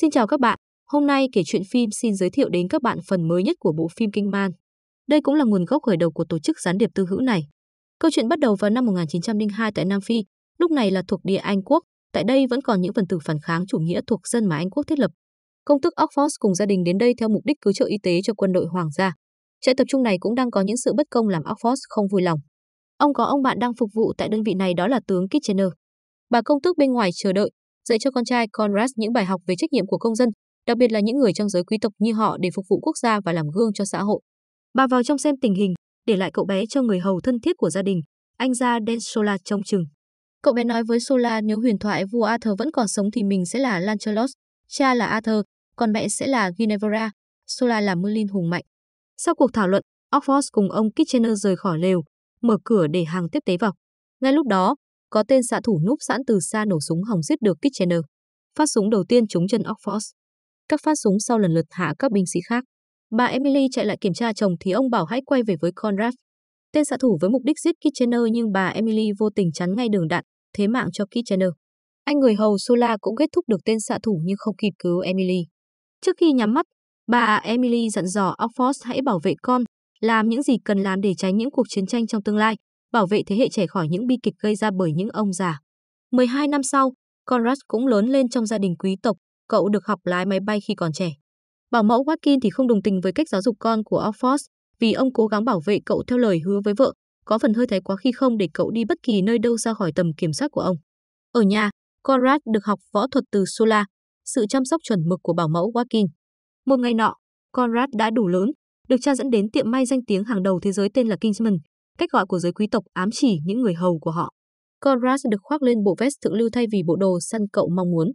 Xin chào các bạn, hôm nay kể chuyện phim xin giới thiệu đến các bạn phần mới nhất của bộ phim Kinh Man. Đây cũng là nguồn gốc khởi đầu của tổ chức gián điệp tư hữu này. Câu chuyện bắt đầu vào năm 1902 tại Nam Phi, lúc này là thuộc địa Anh quốc, tại đây vẫn còn những phần tử phản kháng chủ nghĩa thuộc dân mà Anh quốc thiết lập. Công tước Oxford cùng gia đình đến đây theo mục đích cứu trợ y tế cho quân đội hoàng gia. Trại tập trung này cũng đang có những sự bất công làm Oxford không vui lòng. Ông có ông bạn đang phục vụ tại đơn vị này đó là tướng Kitchener. Bà công tước bên ngoài chờ đợi, dạy cho con trai Conrad những bài học về trách nhiệm của công dân, đặc biệt là những người trong giới quý tộc như họ để phục vụ quốc gia và làm gương cho xã hội. Bà vào trong xem tình hình, để lại cậu bé cho người hầu thân thiết của gia đình, anh đen Densola trong chừng. Cậu bé nói với Sola nếu huyền thoại vua Arthur vẫn còn sống thì mình sẽ là Lancelot, cha là Arthur, còn mẹ sẽ là Ginevra, Sola là Merlin hùng mạnh. Sau cuộc thảo luận, Oxford cùng ông Kitchener rời khỏi lều, mở cửa để hàng tiếp tế vào. Ngay lúc đó, có tên xạ thủ núp sẵn từ xa nổ súng hòng giết được Kitchener. Phát súng đầu tiên trúng chân Oxford. Các phát súng sau lần lượt hạ các binh sĩ khác. Bà Emily chạy lại kiểm tra chồng thì ông bảo hãy quay về với Conrad. Tên xạ thủ với mục đích giết Kitchener nhưng bà Emily vô tình chắn ngay đường đạn, thế mạng cho Kitchener. Anh người hầu Sola cũng kết thúc được tên xạ thủ nhưng không kịp cứu Emily. Trước khi nhắm mắt, bà Emily dặn dò Oxford hãy bảo vệ con, làm những gì cần làm để tránh những cuộc chiến tranh trong tương lai, bảo vệ thế hệ trẻ khỏi những bi kịch gây ra bởi những ông già. 12 năm sau, Conrad cũng lớn lên trong gia đình quý tộc, cậu được học lái máy bay khi còn trẻ. Bảo mẫu Watkin thì không đồng tình với cách giáo dục con của Oxford, vì ông cố gắng bảo vệ cậu theo lời hứa với vợ, có phần hơi thái quá khi không để cậu đi bất kỳ nơi đâu ra khỏi tầm kiểm soát của ông. Ở nhà, Conrad được học võ thuật từ Sula, sự chăm sóc chuẩn mực của bảo mẫu Watkin. Một ngày nọ, Conrad đã đủ lớn, được cha dẫn đến tiệm may danh tiếng hàng đầu thế giới tên là Kingsman, cách gọi của giới quý tộc ám chỉ những người hầu của họ. Conrad được khoác lên bộ vest thượng lưu thay vì bộ đồ săn cậu mong muốn.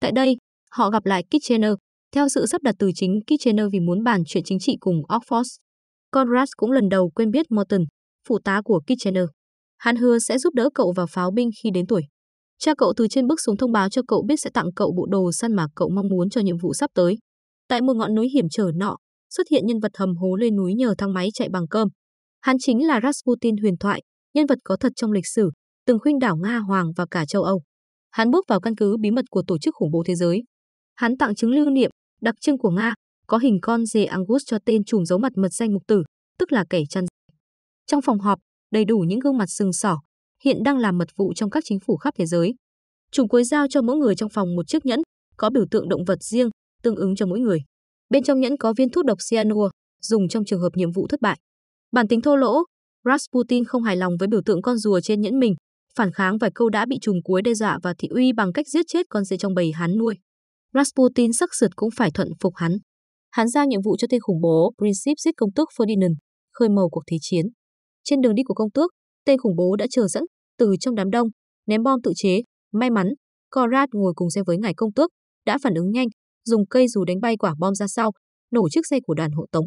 Tại đây, họ gặp lại Kitchener, theo sự sắp đặt từ chính Kitchener vì muốn bàn chuyện chính trị cùng Oxford. Conrad cũng lần đầu quên biết Morton, phụ tá của Kitchener. Hắn hứa sẽ giúp đỡ cậu vào pháo binh khi đến tuổi. Cha cậu từ trên bước xuống thông báo cho cậu biết sẽ tặng cậu bộ đồ săn mà cậu mong muốn cho nhiệm vụ sắp tới. Tại một ngọn núi hiểm trở nọ, xuất hiện nhân vật hầm hố lên núi nhờ thang máy chạy bằng cơm. Hắn chính là Rasputin huyền thoại, nhân vật có thật trong lịch sử, từng khuynh đảo Nga Hoàng và cả châu Âu. Hắn bước vào căn cứ bí mật của tổ chức khủng bố thế giới. Hắn tặng chứng lưu niệm, đặc trưng của Nga, có hình con dê Angus cho tên trùm giấu mặt mật danh mục tử, tức là kẻ chăn. Trong phòng họp, đầy đủ những gương mặt sừng sỏ, hiện đang làm mật vụ trong các chính phủ khắp thế giới. Trùm cuối giao cho mỗi người trong phòng một chiếc nhẫn, có biểu tượng động vật riêng, tương ứng cho mỗi người. Bên trong nhẫn có viên thuốc độc cyanua, dùng trong trường hợp nhiệm vụ thất bại. Bản tính thô lỗ, Rasputin không hài lòng với biểu tượng con rùa trên nhẫn mình, phản kháng vài câu đã bị trùng cuối đe dọa và thị uy bằng cách giết chết con dê trong bầy hắn nuôi. Rasputin sắc sượt cũng phải thuận phục hắn. Hắn giao nhiệm vụ cho tên khủng bố Princip giết công tước Ferdinand, khơi màu cuộc thế chiến. Trên đường đi của công tước, tên khủng bố đã chờ dẫn từ trong đám đông, ném bom tự chế. May mắn, Conrad ngồi cùng xe với ngài công tước, đã phản ứng nhanh, dùng cây dù đánh bay quả bom ra sau, nổ chiếc xe của đoàn hộ tống.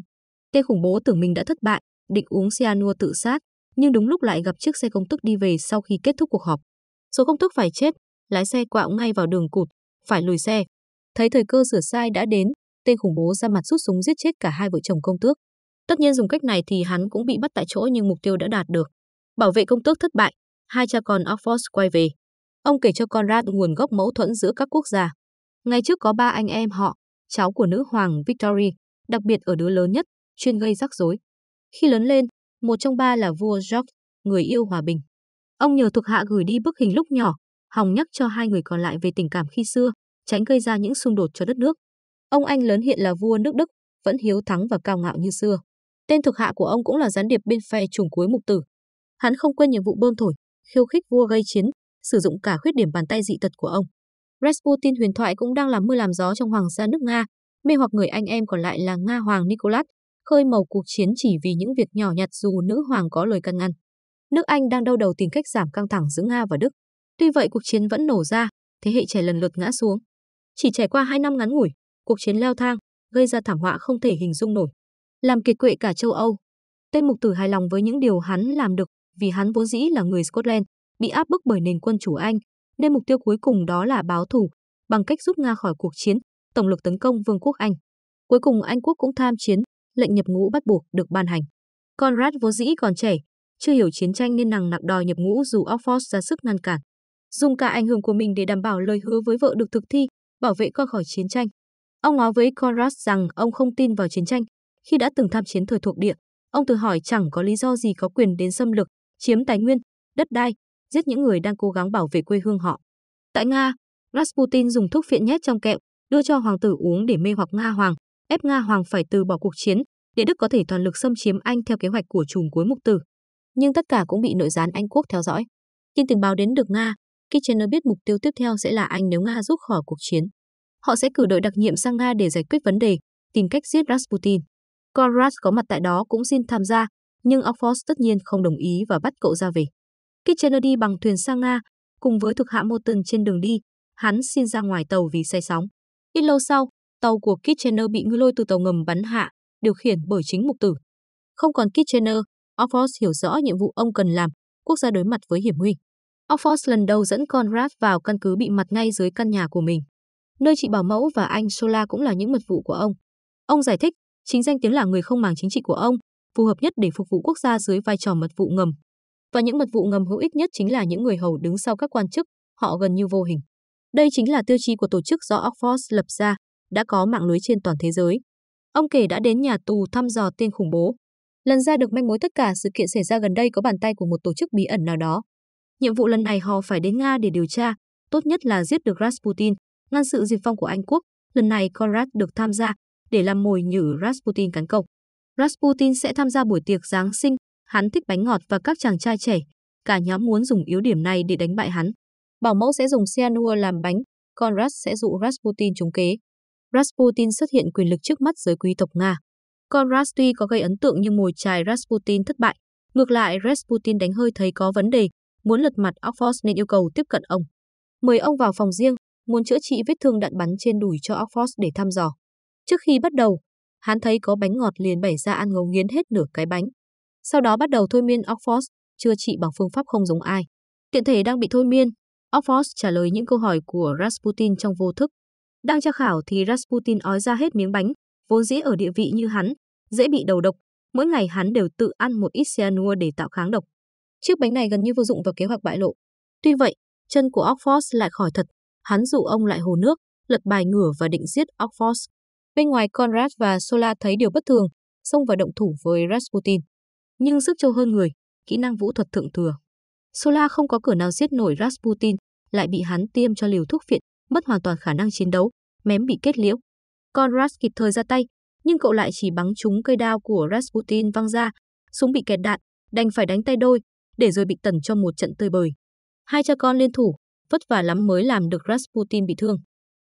Tên khủng bố tưởng mình đã thất bại, định uống cyanua tự sát, nhưng đúng lúc lại gặp chiếc xe công tước đi về sau khi kết thúc cuộc họp. Số công tước phải chết, lái xe quạo ngay vào đường cụt, phải lùi xe. Thấy thời cơ sửa sai đã đến, tên khủng bố ra mặt rút súng giết chết cả hai vợ chồng công tước. Tất nhiên dùng cách này thì hắn cũng bị bắt tại chỗ nhưng mục tiêu đã đạt được. Bảo vệ công tước thất bại, hai cha con Oxford quay về. Ông kể cho Conrad nguồn gốc mâu thuẫn giữa các quốc gia. Ngày trước có ba anh em họ, cháu của nữ hoàng Victoria, đặc biệt ở đứa lớn nhất, chuyên gây rắc rối. Khi lớn lên, một trong ba là vua George, người yêu hòa bình. Ông nhờ thuộc hạ gửi đi bức hình lúc nhỏ, hòng nhắc cho hai người còn lại về tình cảm khi xưa, tránh gây ra những xung đột cho đất nước. Ông anh lớn hiện là vua nước Đức, vẫn hiếu thắng và cao ngạo như xưa. Tên thuộc hạ của ông cũng là gián điệp bên phe trùng cuối mục tử. Hắn không quên nhiệm vụ bơm thổi, khiêu khích vua gây chiến, sử dụng cả khuyết điểm bàn tay dị tật của ông. Rasputin huyền thoại cũng đang làm mưa làm gió trong hoàng gia nước Nga, mê hoặc người anh em còn lại là Nga hoàng Nicholas, khơi màu cuộc chiến chỉ vì những việc nhỏ nhặt dù nữ hoàng có lời căn ngăn. Nước Anh đang đau đầu tìm cách giảm căng thẳng giữa Nga và Đức. Tuy vậy cuộc chiến vẫn nổ ra, thế hệ trẻ lần lượt ngã xuống. Chỉ trải qua 2 năm ngắn ngủi, cuộc chiến leo thang, gây ra thảm họa không thể hình dung nổi, làm kiệt quệ cả châu Âu. Tên mục tử hài lòng với những điều hắn làm được, vì hắn vốn dĩ là người Scotland, bị áp bức bởi nền quân chủ Anh, nên mục tiêu cuối cùng đó là báo thù, bằng cách rút Nga khỏi cuộc chiến, tổng lực tấn công Vương quốc Anh. Cuối cùng Anh quốc cũng tham chiến, lệnh nhập ngũ bắt buộc được ban hành. Conrad vốn dĩ còn trẻ, chưa hiểu chiến tranh nên nặng nặc đòi nhập ngũ dù Oxford ra sức ngăn cản. Dùng cả ảnh hưởng của mình để đảm bảo lời hứa với vợ được thực thi, bảo vệ con khỏi chiến tranh. Ông nói với Conrad rằng ông không tin vào chiến tranh, khi đã từng tham chiến thời thuộc địa, ông tự hỏi chẳng có lý do gì có quyền đến xâm lược, chiếm tài nguyên, đất đai, giết những người đang cố gắng bảo vệ quê hương họ. Tại Nga, Rasputin dùng thuốc phiện nhét trong kẹo, đưa cho hoàng tử uống để mê hoặc Nga hoàng, ép Nga Hoàng phải từ bỏ cuộc chiến để Đức có thể toàn lực xâm chiếm Anh theo kế hoạch của trùm cuối mục tử. Nhưng tất cả cũng bị nội gián Anh quốc theo dõi. Tin tình báo đến được Nga, Kitchener biết mục tiêu tiếp theo sẽ là Anh nếu Nga rút khỏi cuộc chiến. Họ sẽ cử đội đặc nhiệm sang Nga để giải quyết vấn đề, tìm cách giết Rasputin. Korat có mặt tại đó cũng xin tham gia, nhưng Oxford tất nhiên không đồng ý và bắt cậu ra về. Kitchener đi bằng thuyền sang Nga, cùng với thuộc hạ Morton trên đường đi, hắn xin ra ngoài tàu vì say sóng. Ít lâu sau, tàu của Kitchener bị ngư lôi từ tàu ngầm bắn hạ, điều khiển bởi chính mục tử. Không còn Kitchener, Offors hiểu rõ nhiệm vụ ông cần làm, quốc gia đối mặt với hiểm nguy. Offors lần đầu dẫn Conrad vào căn cứ bị mặt ngay dưới căn nhà của mình. Nơi chị Bảo Mẫu và anh Sola cũng là những mật vụ của ông. Ông giải thích, chính danh tiếng là người không màng chính trị của ông, phù hợp nhất để phục vụ quốc gia dưới vai trò mật vụ ngầm. Và những mật vụ ngầm hữu ích nhất chính là những người hầu đứng sau các quan chức, họ gần như vô hình. Đây chính là tiêu chí của tổ chức do Oxford lập ra, đã có mạng lưới trên toàn thế giới. Ông kể đã đến nhà tù thăm dò tên khủng bố. Lần ra được manh mối tất cả sự kiện xảy ra gần đây có bàn tay của một tổ chức bí ẩn nào đó. Nhiệm vụ lần này họ phải đến Nga để điều tra, tốt nhất là giết được Rasputin, ngăn sự diệt vong của Anh quốc. Lần này Conrad được tham gia để làm mồi nhử Rasputin cắn công. Rasputin sẽ tham gia buổi tiệc Giáng sinh, hắn thích bánh ngọt và các chàng trai trẻ. Cả nhóm muốn dùng yếu điểm này để đánh bại hắn. Bảo mẫu sẽ dùng cyanua làm bánh, Conrad sẽ dụ Rasputin trúng kế. Rasputin xuất hiện quyền lực trước mắt giới quý tộc Nga. Con Rastuy có gây ấn tượng nhưng mồi chài Rasputin thất bại. Ngược lại, Rasputin đánh hơi thấy có vấn đề, muốn lật mặt Oxford nên yêu cầu tiếp cận ông. Mời ông vào phòng riêng, muốn chữa trị vết thương đạn bắn trên đùi cho Oxford để thăm dò. Trước khi bắt đầu, hắn thấy có bánh ngọt liền bẻ ra ăn ngấu nghiến hết nửa cái bánh. Sau đó bắt đầu thôi miên Oxford, chữa trị bằng phương pháp không giống ai. Tiện thể đang bị thôi miên, Oxford trả lời những câu hỏi của Rasputin trong vô thức. Đang tra khảo thì Rasputin ói ra hết miếng bánh, vốn dĩ ở địa vị như hắn, dễ bị đầu độc, mỗi ngày hắn đều tự ăn một ít cyanua để tạo kháng độc. Chiếc bánh này gần như vô dụng vào kế hoạch bại lộ. Tuy vậy, chân của Oxford lại khỏi thật, hắn dụ ông lại hồ nước, lật bài ngửa và định giết Oxford. Bên ngoài Conrad và Sola thấy điều bất thường, xông vào động thủ với Rasputin. Nhưng sức châu hơn người, kỹ năng vũ thuật thượng thừa. Sola không có cửa nào giết nổi Rasputin, lại bị hắn tiêm cho liều thuốc phiện mất hoàn toàn khả năng chiến đấu, mém bị kết liễu. Conrad kịp thời ra tay, nhưng cậu lại chỉ bắn trúng cây đao của Rasputin văng ra, súng bị kẹt đạn, đành phải đánh tay đôi, để rồi bị tần trong một trận tơi bời. Hai cha con liên thủ, vất vả lắm mới làm được Rasputin bị thương.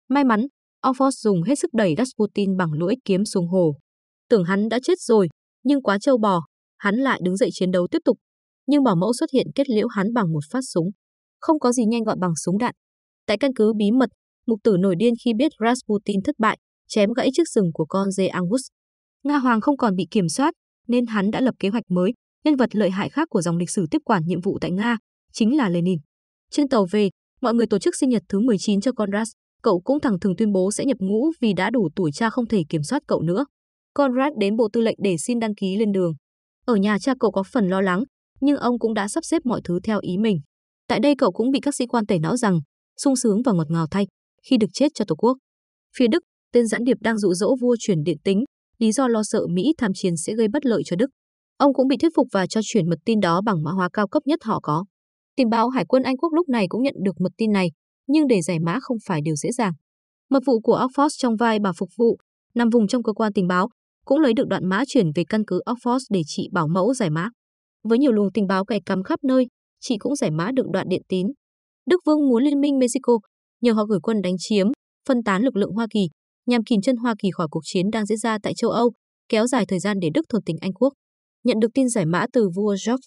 May mắn, Orphos dùng hết sức đẩy Rasputin bằng lưỡi kiếm xuống hồ. Tưởng hắn đã chết rồi, nhưng quá trâu bò, hắn lại đứng dậy chiến đấu tiếp tục. Nhưng bảo mẫu xuất hiện kết liễu hắn bằng một phát súng. Không có gì nhanh gọn bằng súng đạn. Tại căn cứ bí mật, mục tử nổi điên khi biết Rasputin thất bại, chém gãy chiếc sừng của con dê Angus. Nga Hoàng không còn bị kiểm soát, nên hắn đã lập kế hoạch mới. Nhân vật lợi hại khác của dòng lịch sử tiếp quản nhiệm vụ tại Nga chính là Lenin. Trên tàu về, mọi người tổ chức sinh nhật thứ 19 cho con Ras. Cậu cũng thẳng thừng tuyên bố sẽ nhập ngũ vì đã đủ tuổi cha không thể kiểm soát cậu nữa. Conrad đến bộ tư lệnh để xin đăng ký lên đường. Ở nhà cha cậu có phần lo lắng, nhưng ông cũng đã sắp xếp mọi thứ theo ý mình. Tại đây cậu cũng bị các sĩ quan tẩy não rằng, sung sướng và ngọt ngào thay, khi được chết cho Tổ quốc. Phía Đức, tên gián điệp đang dụ dỗ vua chuyển điện tính, lý do lo sợ Mỹ tham chiến sẽ gây bất lợi cho Đức. Ông cũng bị thuyết phục và cho chuyển mật tin đó bằng mã hóa cao cấp nhất họ có. Tình báo Hải quân Anh quốc lúc này cũng nhận được mật tin này, nhưng để giải mã không phải điều dễ dàng. Mật vụ của Oxford trong vai bà phục vụ, nằm vùng trong cơ quan tình báo, cũng lấy được đoạn mã chuyển về căn cứ Oxford để chị bảo mẫu giải mã. Với nhiều luồng tình báo cày cắm khắp nơi, chị cũng giải mã được đoạn điện tín. Đức Vương muốn liên minh Mexico nhờ họ gửi quân đánh chiếm, phân tán lực lượng Hoa Kỳ, nhằm kìm chân Hoa Kỳ khỏi cuộc chiến đang diễn ra tại châu Âu, kéo dài thời gian để Đức thôn tính Anh quốc. Nhận được tin giải mã từ vua George,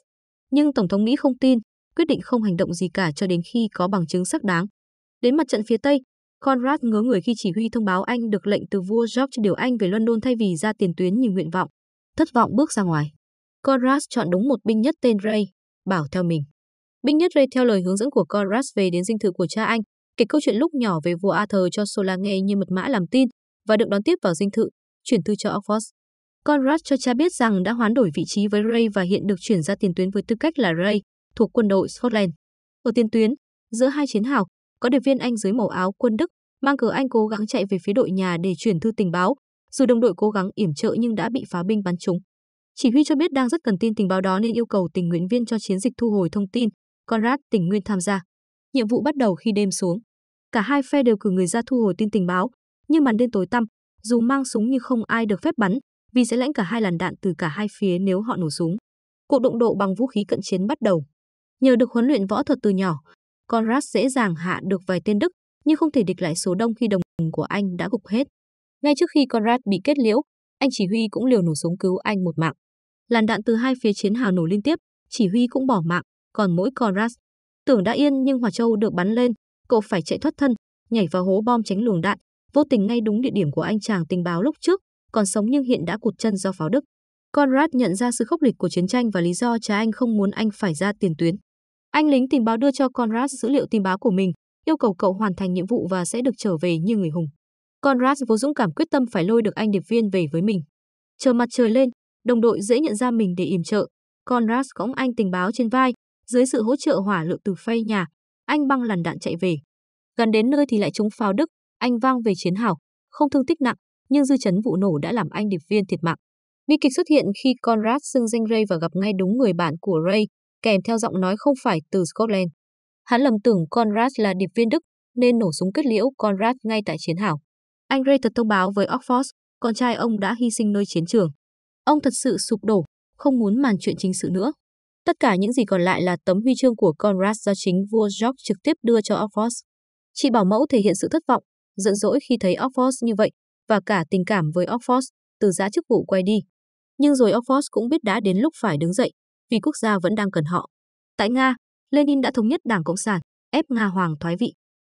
nhưng Tổng thống Mỹ không tin, quyết định không hành động gì cả cho đến khi có bằng chứng xác đáng. Đến mặt trận phía Tây, Conrad ngớ người khi chỉ huy thông báo Anh được lệnh từ vua George điều Anh về London thay vì ra tiền tuyến như nguyện vọng. Thất vọng bước ra ngoài. Conrad chọn đúng một binh nhất tên Ray, bảo theo mình. Binh nhất Ray theo lời hướng dẫn của Conrad về đến dinh thự của cha anh, kể câu chuyện lúc nhỏ về vua Arthur cho Sola nghe như mật mã làm tin và được đón tiếp vào dinh thự, chuyển thư cho Oxford. Conrad cho cha biết rằng đã hoán đổi vị trí với Ray và hiện được chuyển ra tiền tuyến với tư cách là Ray, thuộc quân đội Scotland. Ở tiền tuyến, giữa hai chiến hào, có điệp viên Anh dưới màu áo quân Đức mang cờ Anh cố gắng chạy về phía đội nhà để chuyển thư tình báo, dù đồng đội cố gắng yểm trợ nhưng đã bị phá binh bắn trúng. Chỉ huy cho biết đang rất cần tin tình báo đó nên yêu cầu tình nguyện viên cho chiến dịch thu hồi thông tin, Conrad tình nguyên tham gia. Nhiệm vụ bắt đầu khi đêm xuống. Cả hai phe đều cử người ra thu hồi tin tình báo, nhưng màn đêm tối tăm, dù mang súng nhưng không ai được phép bắn, vì sẽ lãnh cả hai làn đạn từ cả hai phía nếu họ nổ súng. Cuộc đụng độ bằng vũ khí cận chiến bắt đầu. Nhờ được huấn luyện võ thuật từ nhỏ, Conrad dễ dàng hạ được vài tên Đức, nhưng không thể địch lại số đông khi đồng của anh đã gục hết. Ngay trước khi Conrad bị kết liễu, anh chỉ huy cũng liều nổ súng cứu anh một mạng. Làn đạn từ hai phía chiến hào nổ liên tiếp, chỉ huy cũng bỏ mạng, còn mỗi Conrad tưởng đã yên nhưng Hòa Châu được bắn lên, cậu phải chạy thoát thân, nhảy vào hố bom tránh luồng đạn, vô tình ngay đúng địa điểm của anh chàng tình báo lúc trước, còn sống nhưng hiện đã cụt chân do pháo Đức. Conrad nhận ra sự khốc liệt của chiến tranh và lý do cha anh không muốn anh phải ra tiền tuyến. Anh lính tình báo đưa cho Conrad dữ liệu tình báo của mình, yêu cầu cậu hoàn thành nhiệm vụ và sẽ được trở về như người hùng. Conrad vô dũng cảm quyết tâm phải lôi được anh điệp viên về với mình. Chờ mặt trời lên, đồng đội dễ nhận ra mình để yểm trợ. Conrad cõng anh tình báo trên vai, dưới sự hỗ trợ hỏa lực từ phay nhà, anh băng làn đạn chạy về. Gần đến nơi thì lại trúng pháo Đức, anh vang về chiến hào, không thương tích nặng, nhưng dư chấn vụ nổ đã làm anh điệp viên thiệt mạng. Bi kịch xuất hiện khi Conrad xưng danh Ray và gặp ngay đúng người bạn của Ray, kèm theo giọng nói không phải từ Scotland. Hắn lầm tưởng Conrad là điệp viên Đức nên nổ súng kết liễu Conrad ngay tại chiến hào. Anh Ray thật thông báo với Oxford, con trai ông đã hy sinh nơi chiến trường. Ông thật sự sụp đổ, không muốn màn chuyện chính sự nữa. Tất cả những gì còn lại là tấm huy chương của Conrad do chính vua George trực tiếp đưa cho Oxford. Chị bảo mẫu thể hiện sự thất vọng, giận dỗi khi thấy Oxford như vậy và cả tình cảm với Oxford từ giã chức vụ quay đi. Nhưng rồi Oxford cũng biết đã đến lúc phải đứng dậy vì quốc gia vẫn đang cần họ. Tại Nga, Lenin đã thống nhất Đảng Cộng sản, ép Nga Hoàng thoái vị.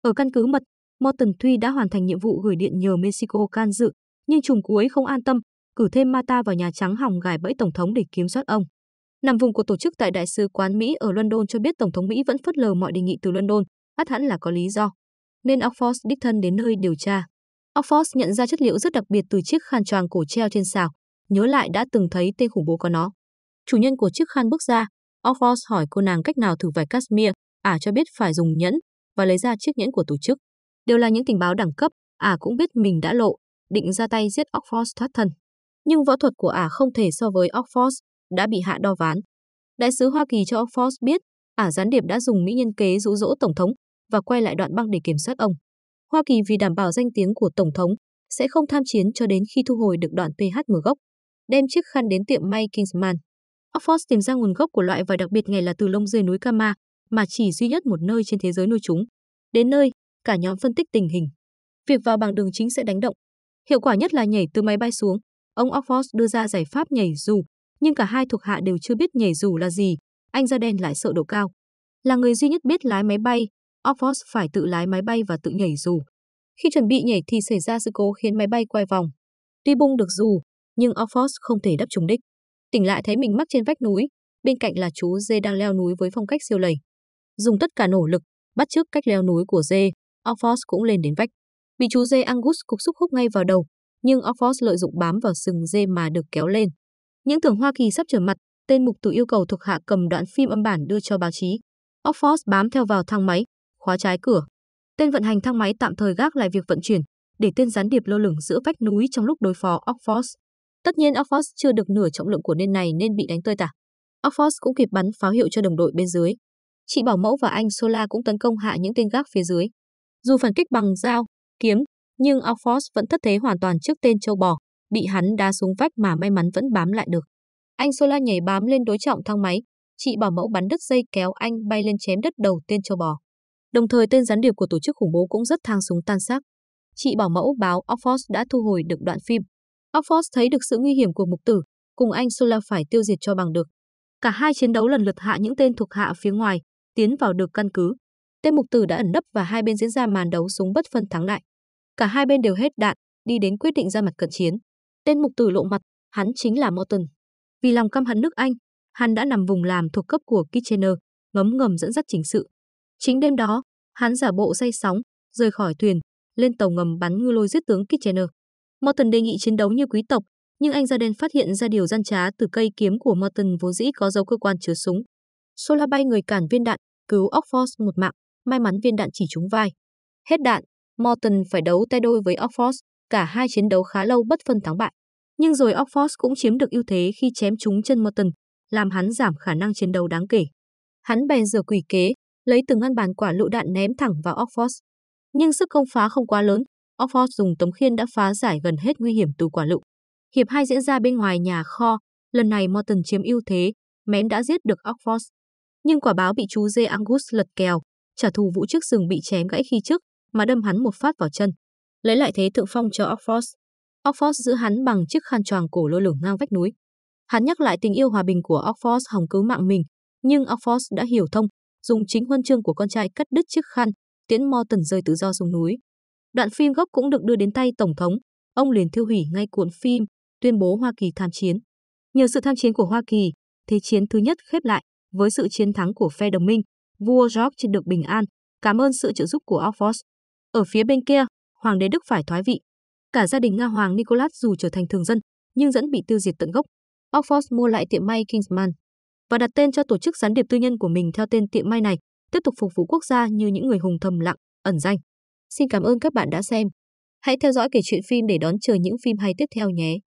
Ở căn cứ mật, Morton thuy đã hoàn thành nhiệm vụ gửi điện nhờ Mexico can dự, nhưng trùng cuối không an tâm, cử thêm Mata vào Nhà Trắng hòng gài bẫy Tổng thống để kiểm soát ông. Nằm vùng của tổ chức tại Đại sứ quán Mỹ ở London cho biết Tổng thống Mỹ vẫn phớt lờ mọi đề nghị từ London, ắt hẳn là có lý do. Nên Oxford đích thân đến nơi điều tra. Oxford nhận ra chất liệu rất đặc biệt từ chiếc khăn choàng cổ treo trên xào, nhớ lại đã từng thấy tên khủng bố có nó. Chủ nhân của chiếc khăn bước ra, Oxford hỏi cô nàng cách nào thử vải cashmere, ả à cho biết phải dùng nhẫn và lấy ra chiếc nhẫn của tổ chức. Đều là những tình báo đẳng cấp, ả à cũng biết mình đã lộ, định ra tay giết Oxford thoát thân. Nhưng võ thuật của ả à không thể so với Oxford, đã bị hạ đo ván. Đại sứ Hoa Kỳ cho Oxford biết, ả gián điệp đã dùng mỹ nhân kế dụ dỗ tổng thống và quay lại đoạn băng để kiểm soát ông. Hoa Kỳ vì đảm bảo danh tiếng của tổng thống sẽ không tham chiến cho đến khi thu hồi được đoạn PHM gốc. Đem chiếc khăn đến tiệm may Kingsman. Oxford tìm ra nguồn gốc của loại vải đặc biệt này là từ lông dê núi Kama, mà chỉ duy nhất một nơi trên thế giới nuôi chúng. Đến nơi, cả nhóm phân tích tình hình. Việc vào bằng đường chính sẽ đánh động. Hiệu quả nhất là nhảy từ máy bay xuống. Ông Oxford đưa ra giải pháp nhảy dù, nhưng cả hai thuộc hạ đều chưa biết nhảy dù là gì, anh da đen lại sợ độ cao. Là người duy nhất biết lái máy bay, Oxford phải tự lái máy bay và tự nhảy dù. Khi chuẩn bị nhảy thì xảy ra sự cố khiến máy bay quay vòng. Tuy bung được dù, nhưng Oxford không thể đắp trúng đích. Tỉnh lại thấy mình mắc trên vách núi, bên cạnh là chú dê đang leo núi với phong cách siêu lầy. Dùng tất cả nỗ lực, bắt chước cách leo núi của dê, Oxford cũng lên đến vách. Bị chú dê Angus cục xúc húc ngay vào đầu, nhưng Oxford lợi dụng bám vào sừng dê mà được kéo lên. Những tưởng Hoa Kỳ sắp trở mặt, tên mục tử yêu cầu thuộc hạ cầm đoạn phim âm bản đưa cho báo chí. Oxford bám theo vào thang máy, khóa trái cửa. Tên vận hành thang máy tạm thời gác lại việc vận chuyển, để tên gián điệp lơ lửng giữa vách núi trong lúc đối phó Oxford. Tất nhiên Oxford chưa được nửa trọng lượng của nên này nên bị đánh tơi tả. Oxford cũng kịp bắn pháo hiệu cho đồng đội bên dưới. Chị Bảo Mẫu và anh Sola cũng tấn công hạ những tên gác phía dưới. Dù phản kích bằng dao, kiếm, nhưng Oxford vẫn thất thế hoàn toàn trước tên châu bò bị hắn đá xuống vách mà may mắn vẫn bám lại được. Anh Sola nhảy bám lên đối trọng thang máy, chị bảo mẫu bắn đứt dây kéo anh bay lên chém đất đầu tên châu bò. Đồng thời tên gián điệp của tổ chức khủng bố cũng rất thang súng tan xác. Chị bảo mẫu báo Oxford đã thu hồi được đoạn phim. Oxford thấy được sự nguy hiểm của mục tử, cùng anh Sola phải tiêu diệt cho bằng được. Cả hai chiến đấu lần lượt hạ những tên thuộc hạ phía ngoài, tiến vào được căn cứ. Tên mục tử đã ẩn nấp và hai bên diễn ra màn đấu súng bất phân thắng lại. Cả hai bên đều hết đạn, đi đến quyết định ra mặt cận chiến. Tên mục tử lộ mặt, hắn chính là Morton. Vì lòng căm hận nước Anh, hắn đã nằm vùng làm thuộc cấp của Kitchener, ngấm ngầm dẫn dắt chính sự. Chính đêm đó, hắn giả bộ say sóng, rời khỏi thuyền, lên tàu ngầm bắn ngư lôi giết tướng Kitchener. Morton đề nghị chiến đấu như quý tộc, nhưng anh đen phát hiện ra điều gian trá từ cây kiếm của Morton vô dĩ có dấu cơ quan chứa súng. Sola bay người cản viên đạn, cứu Oxford một mạng, may mắn viên đạn chỉ trúng vai. Hết đạn, Morton phải đấu tay đôi với Oxford, cả hai chiến đấu khá lâu bất phân thắng bại. Nhưng rồi Oxford cũng chiếm được ưu thế khi chém trúng chân Morton, làm hắn giảm khả năng chiến đấu đáng kể. Hắn bèn giờ quỷ kế, lấy từng ngăn bàn quả lựu đạn ném thẳng vào Oxford. Nhưng sức công phá không quá lớn, Oxford dùng tấm khiên đã phá giải gần hết nguy hiểm từ quả lựu. Hiệp hai diễn ra bên ngoài nhà kho, lần này Morton chiếm ưu thế, mém đã giết được Oxford. Nhưng quả báo bị chú dê Angus lật kèo, trả thù vũ trước rừng bị chém gãy khi trước mà đâm hắn một phát vào chân lấy lại thế thượng phong cho Oxford. Oxford giữ hắn bằng chiếc khăn choàng cổ lơ lửng ngang vách núi. Hắn nhắc lại tình yêu hòa bình của Oxford hòng cứu mạng mình, nhưng Oxford đã hiểu thông, dùng chính huân chương của con trai cắt đứt chiếc khăn, tiễn Morton rơi tự do xuống núi. Đoạn phim gốc cũng được đưa đến tay Tổng thống, ông liền thiêu hủy ngay cuộn phim, tuyên bố Hoa Kỳ tham chiến. Nhờ sự tham chiến của Hoa Kỳ, Thế chiến thứ nhất khép lại với sự chiến thắng của phe đồng minh, vua George được bình an, cảm ơn sự trợ giúp của Oxford. Ở phía bên kia, hoàng đế Đức phải thoái vị. Cả gia đình Nga hoàng Nicholas dù trở thành thường dân, nhưng vẫn bị tiêu diệt tận gốc. Oxford mua lại tiệm may Kingsman và đặt tên cho tổ chức gián điệp tư nhân của mình theo tên tiệm may này, tiếp tục phục vụ quốc gia như những người hùng thầm lặng, ẩn danh. Xin cảm ơn các bạn đã xem. Hãy theo dõi kể chuyện phim để đón chờ những phim hay tiếp theo nhé.